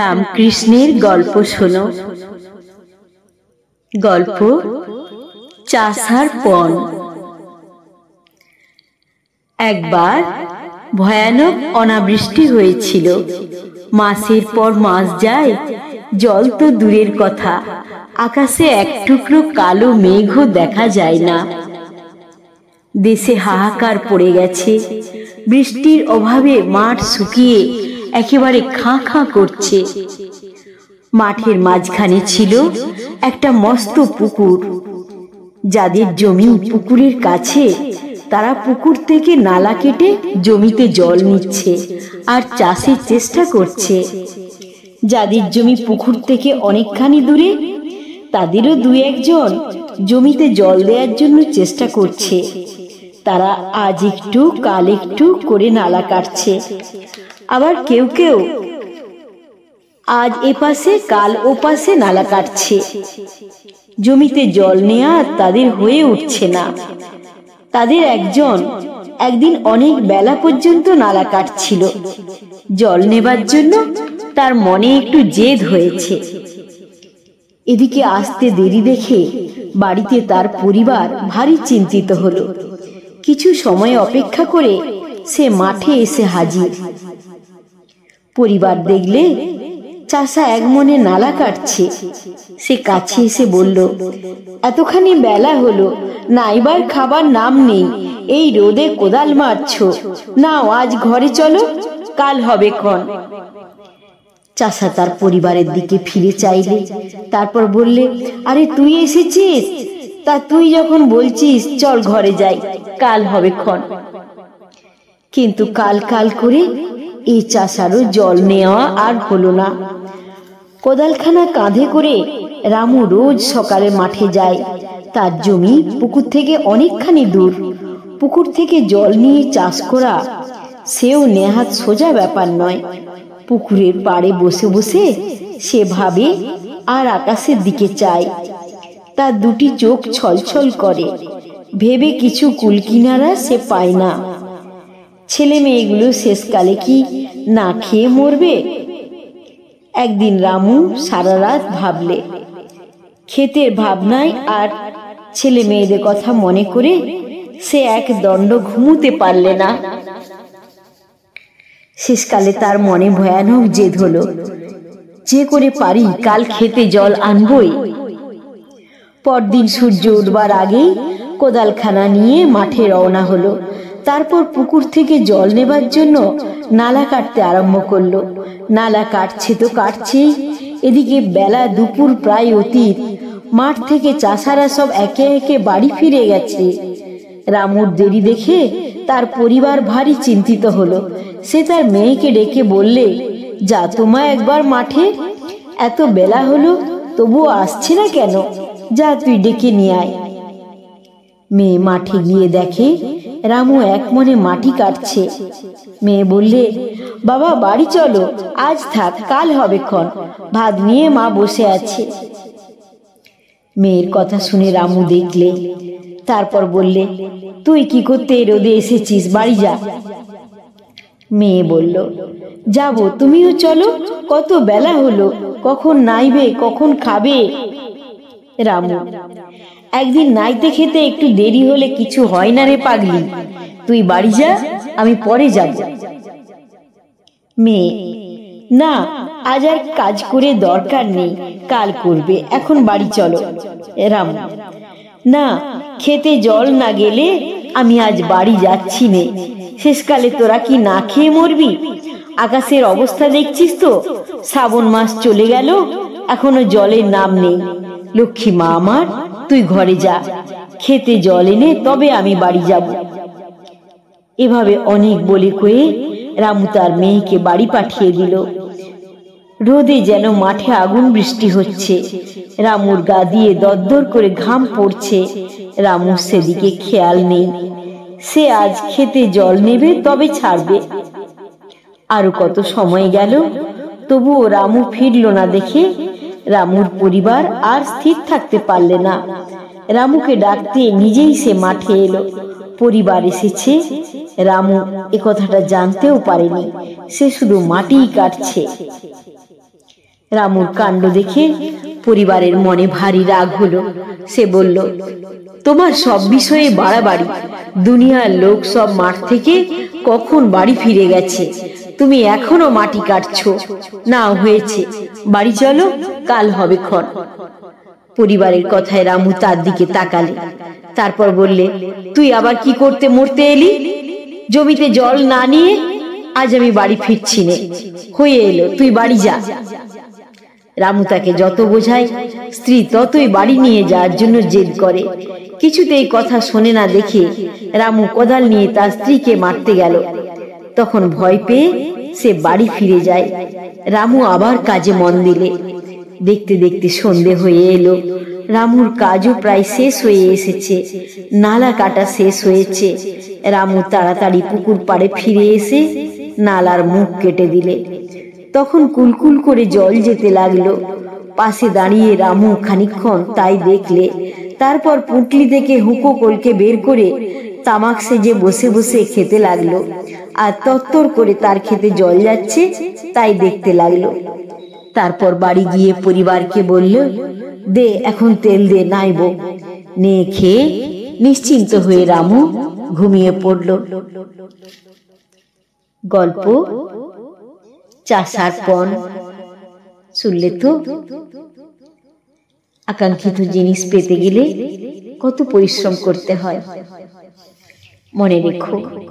রামকৃষ্ণের গল্প শোনো গল্প চাষার পণ একবার ভয়ানক অনাবৃষ্টি হয়েছিল মাসের পর মাস যায় জল তো দূরের কথা আকাশে এক টুকরো কালো মেঘও দেখা যায় না দেশে হাহাকার পড়ে গেছে বৃষ্টির অভাবে মাঠ শুকিয়ে একেবারে খাঁ খাঁ করছে মাঠের মাঝখানে ছিল একটা মস্ত পুকুর যাদের জমি পুকুরের কাছে তারা পুকুর থেকে নালা কেটে জমিতে জল নিচ্ছে আর চাষের চেষ্টা করছে যাদের জমি পুকুর থেকে অনেকখানি দূরে তাদেরও দু একজন জমিতে জল দেওয়ার জন্য চেষ্টা করছে তারা আজ একটু কাল একটু করে নালা কাটছে আবার কেউ কেউ আজ এপাশে কাল ওপাশে নালা কাটছে জমিতে জল নেয়া তাদের হয়ে উঠছে না তাদের একজন একদিন অনেক বেলা পর্যন্ত নালা কাটছিল জল নেবার জন্য তার মনে একটু জেদ হয়েছে এদিকে আসতে দেরি দেখে বাড়িতে তার পরিবার ভারী চিন্তিত হলো কিছু সময় অপেক্ষা করে সে মাঠে এসে হাজির পরিবার দেখলে চাষা এক মনে নালা কাটছে সে কাছে এসে বলল এতখানি বেলা হলো নাইবার খাবার নাম নেই এই রোদে কোদাল মারছ নাও আজ ঘরে চলো কাল হবে ক্ষণ চাষা তার পরিবারের দিকে ফিরে চাইলে তারপর বললে আরে তুই এসেছিস তা তুই যখন বলছিস চল ঘরে যাই কাল হবে ক্ষণ কিন্তু কাল কাল করে এই চাষারও জল নেওয়া আর হলো না কোদালখানা কাঁধে করে রামু রোজ সকালে মাঠে যায় তার জমি পুকুর থেকে অনেকখানি দূর পুকুর থেকে জল নিয়ে চাষ করা সেও নেহাত সোজা ব্যাপার নয় পুকুরের পাড়ে বসে বসে সে ভাবে আর আকাশের দিকে চায় তার দুটি চোখ ছলছল করে ভেবে কিছু কুলকিনারা সে পায় না ছেলে মেয়েগুলো শেষকালে কি না খেয়ে মরবে একদিন রামু সারা রাত ভাবলে ক্ষেতের ভাবনায় আর ছেলে মেয়েদের কথা মনে করে সে এক দণ্ড ঘুমুতে পারলে না শেষকালে তার মনে ভয়ানক জেদ হলো যে করে পারি কাল খেতে জল আনবই পরদিন সূর্য উঠবার আগেই কোদালখানা নিয়ে মাঠে রওনা হলো তারপর পুকুর থেকে জল নেবার জন্য নালা কাটতে আরম্ভ করলো নালা কাটছে তো কাটছেই এদিকে বেলা দুপুর প্রায় অতীত মাঠ থেকে চাষারা সব একে একে বাড়ি ফিরে গেছে রামুর দেরি দেখে তার পরিবার ভারী চিন্তিত হলো সে তার মেয়েকে ডেকে বললে যা তোমা একবার মাঠে এত বেলা হলো তবু আসছে না কেন যা তুই ডেকে নিয়ে আয় মেয়ে মাঠে গিয়ে দেখে রামু এক মনে মাটি কাটছে মেয়ে বললে বাবা বাড়ি চলো আজ থাক কাল হবে ক্ষণ ভাত নিয়ে মা বসে আছে মেয়ের কথা শুনে রামু দেখলে তারপর বললে তুই কি করতে রোদে এসেছিস বাড়ি যা মেয়ে বলল যাব তুমিও চলো কত বেলা হলো কখন নাইবে কখন খাবে রামু একদিন নাইতে খেতে একটু দেরি হলে কিছু হয় না রে পাগলি তুই বাড়ি যা আমি পরে যাব মেয়ে না আজ আর কাজ করে দরকার নেই কাল করবে এখন বাড়ি চলো রাম না খেতে জল না গেলে আমি আজ বাড়ি যাচ্ছি নে শেষকালে তোরা কি না খেয়ে মরবি আকাশের অবস্থা দেখছিস তো শ্রাবণ মাস চলে গেল এখনো জলের নাম নেই লক্ষ্মী মা আমার তুই ঘরে যা খেতে জল এনে তবে আমি বাড়ি যাব এভাবে অনেক বলে কয়ে রামু তার মেয়েকে বাড়ি পাঠিয়ে দিল রোদে যেন মাঠে আগুন বৃষ্টি হচ্ছে রামুর গা দিয়ে দদ্দর করে ঘাম পড়ছে রামুর সেদিকে খেয়াল নেই সে আজ খেতে জল নেবে তবে ছাড়বে আরো কত সময় গেল তবুও রামু ফিরল না দেখে রামুর পরিবার আর স্থির থাকতে পারলে না রামুকে ডাকতে নিজেই সে মাঠে এলো পরিবার এসেছে রামু এ কথাটা জানতেও পারেনি সে শুধু মাটি কাটছে রামুর কাণ্ড দেখে পরিবারের মনে ভারী রাগ হলো সে বলল তোমার সব বিষয়ে বাড়াবাড়ি দুনিয়ার লোক সব মাঠ থেকে কখন বাড়ি ফিরে গেছে তুমি এখনো মাটি কাটছ না হয়েছে বাড়ি চলো কাল হবে ক্ষণ পরিবারের কথায় রামু তার দিকে তাকালে তারপর বললে তুই আবার কি করতে মরতে এলি জমিতে জল না নিয়ে আজ আমি বাড়ি ফিরছি নে হয়ে এলো তুই বাড়ি যা রামু তাকে যত বোঝায় স্ত্রী ততই বাড়ি নিয়ে যাওয়ার জন্য জেদ করে কিছুতেই কথা শোনে না দেখে রামু কোদাল নিয়ে তার স্ত্রীকে মারতে গেল তখন ভয় পেয়ে সে বাড়ি ফিরে যায় রামু আবার কাজে মন দিলে দেখতে দেখতে সন্ধে হয়ে এলো রামুর কাজও প্রায় শেষ হয়ে এসেছে নালা কাটা শেষ হয়েছে রামু তাড়াতাড়ি পুকুর পাড়ে ফিরে এসে নালার মুখ কেটে দিলে তখন কুলকুল করে জল যেতে লাগলো পাশে দাঁড়িয়ে রামু খানিক্ষণ তাই দেখলে তারপর পুটলি থেকে হুঁকো কলকে বের করে তামাক সেজে বসে বসে খেতে লাগলো আর তত্তর করে তার খেতে জল যাচ্ছে তাই দেখতে লাগলো তারপর বাড়ি গিয়ে পরিবারকে বলল দে এখন তেল দে নাইব নে খেয়ে নিশ্চিন্ত হয়ে রামু ঘুমিয়ে পড়ল গল্প চাষার পণ শুনলে তো আকাঙ্ক্ষিত জিনিস পেতে গেলে কত পরিশ্রম করতে হয় মনে রেখো